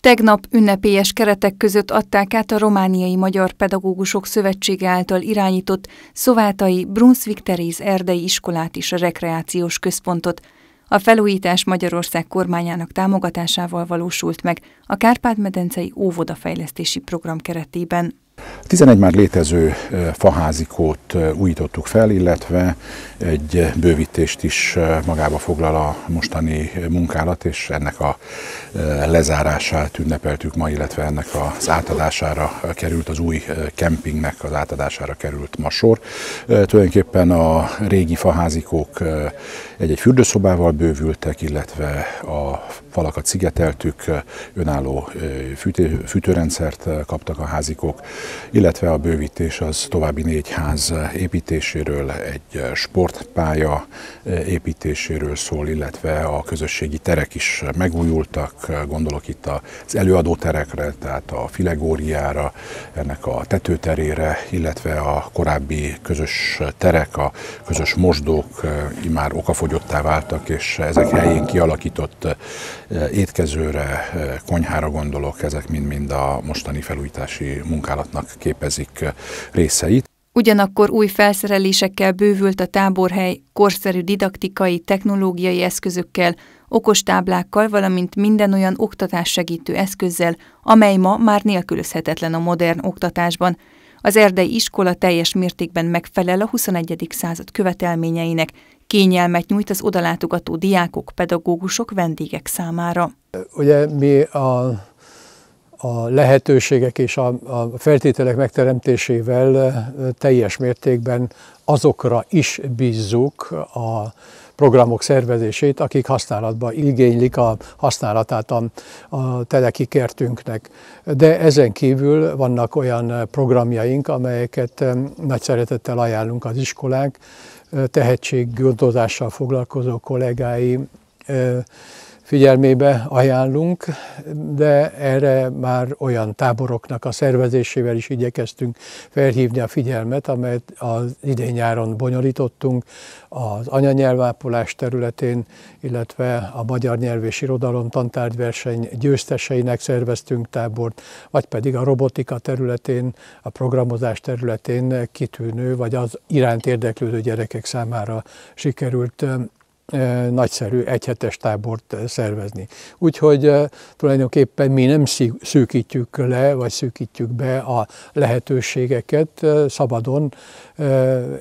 Tegnap ünnepélyes keretek között adták át a Romániai Magyar Pedagógusok Szövetsége által irányított Szovátai Brunswick Teréz Erdei Iskolát és a Rekreációs Központot. A felújítás Magyarország kormányának támogatásával valósult meg a Kárpát-medencei óvodafejlesztési program keretében. 11 már létező faházikót újítottuk fel, illetve egy bővítést is magába foglal a mostani munkálat, és ennek a lezárását ünnepeltük ma, illetve ennek az átadására került az új kempingnek az átadására került ma sor. Tulajdonképpen a régi faházikók egy-egy fürdőszobával bővültek, illetve a falakat szigeteltük, önálló fűtő, fűtőrendszert kaptak a házikók, illetve a bővítés az további négy ház építéséről, egy sportpálya építéséről szól, illetve a közösségi terek is megújultak, gondolok itt az előadóterekre, tehát a filegóriára, ennek a tetőterére, illetve a korábbi közös terek, a közös mosdók eh, már okafogyottá váltak, és ezek helyén kialakított eh, étkezőre, eh, konyhára gondolok, ezek mind-mind a mostani felújítási munkálatnak képezik részeit. Ugyanakkor új felszerelésekkel bővült a táborhely, korszerű didaktikai, technológiai eszközökkel, okos táblákkal, valamint minden olyan oktatás segítő eszközzel, amely ma már nélkülözhetetlen a modern oktatásban. Az erdei iskola teljes mértékben megfelel a 21. század követelményeinek, kényelmet nyújt az odalátogató diákok, pedagógusok, vendégek számára. Ugye mi a a lehetőségek és a, a feltételek megteremtésével eh, teljes mértékben azokra is bízzuk a programok szervezését, akik használatba igénylik a használatát a, a teleki kertünknek. De ezen kívül vannak olyan programjaink, amelyeket eh, nagy szeretettel ajánlunk az iskolák, eh, tehetséggondozással foglalkozó kollégái, figyelmébe ajánlunk, de erre már olyan táboroknak a szervezésével is igyekeztünk felhívni a figyelmet, amelyet az idén nyáron bonyolítottunk az anyanyelvápolás területén, illetve a magyar nyelv és irodalom tantárgyverseny győzteseinek szerveztünk tábort, vagy pedig a robotika területén, a programozás területén kitűnő, vagy az iránt érdeklődő gyerekek számára sikerült nagyszerű egyhetes tábort szervezni. Úgyhogy tulajdonképpen mi nem szűkítjük le, vagy szűkítjük be a lehetőségeket, szabadon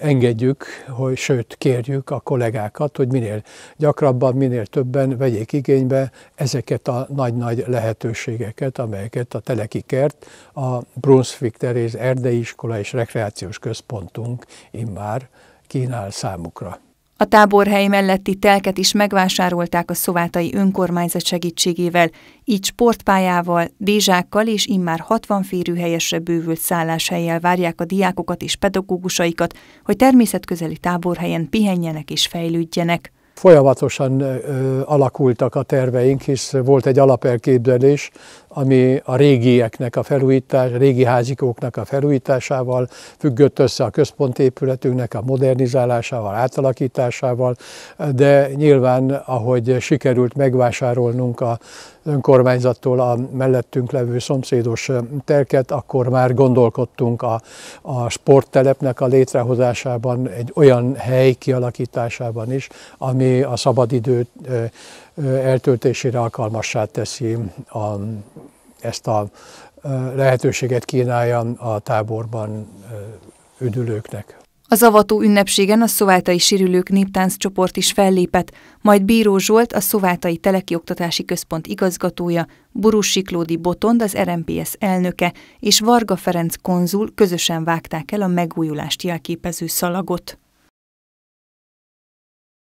engedjük, hogy, sőt kérjük a kollégákat, hogy minél gyakrabban, minél többen vegyék igénybe ezeket a nagy-nagy lehetőségeket, amelyeket a Kert, a Brunswick Teréz Erdei Iskola és Rekreációs Központunk immár kínál számukra. A táborhely melletti telket is megvásárolták a szovátai önkormányzat segítségével, így sportpályával, dézsákkal és immár 60 férőhelyesre bővült szálláshelyjel várják a diákokat és pedagógusaikat, hogy természetközeli táborhelyen pihenjenek és fejlődjenek. Folyamatosan ö, alakultak a terveink, hisz volt egy alapelképzelés, ami a régieknek a felújítás, a régi házikóknak a felújításával függött össze a központépületünknek a modernizálásával, átalakításával, de nyilván, ahogy sikerült megvásárolnunk a önkormányzattól a mellettünk levő szomszédos telket, akkor már gondolkodtunk a, a sporttelepnek a létrehozásában, egy olyan hely kialakításában is, ami a szabadidő eltöltésére alkalmassá teszi a ezt a lehetőséget kínálja a táborban üdülőknek. Az avató ünnepségen a szovátai sérülők néptánc csoport is fellépett, majd Bíró Zsolt, a Szovátai Telekioktatási Központ igazgatója, Burus Siklódi Botond, az RMPS elnöke és Varga Ferenc konzul közösen vágták el a megújulást jelképező szalagot.